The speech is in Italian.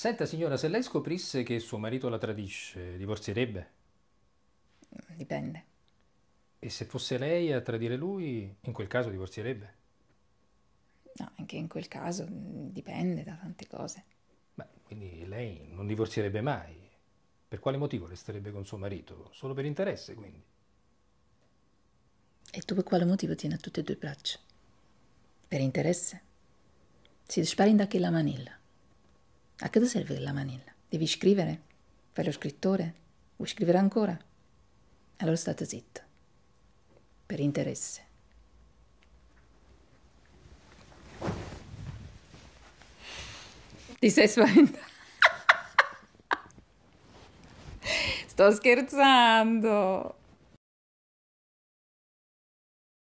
Senta signora, se lei scoprisse che suo marito la tradisce, divorzierebbe? Mm, dipende. E se fosse lei a tradire lui, in quel caso divorzierebbe? No, anche in quel caso mm, dipende da tante cose. Beh, quindi lei non divorzierebbe mai. Per quale motivo resterebbe con suo marito? Solo per interesse, quindi. E tu per quale motivo tieni a tutte e due braccia? Per interesse? Si spari da che la manilla. A cosa serve la manilla? Devi scrivere? Fai lo scrittore? Vuoi scrivere ancora? Allora state zitto. Per interesse. Ti sei spaventato? Sto scherzando.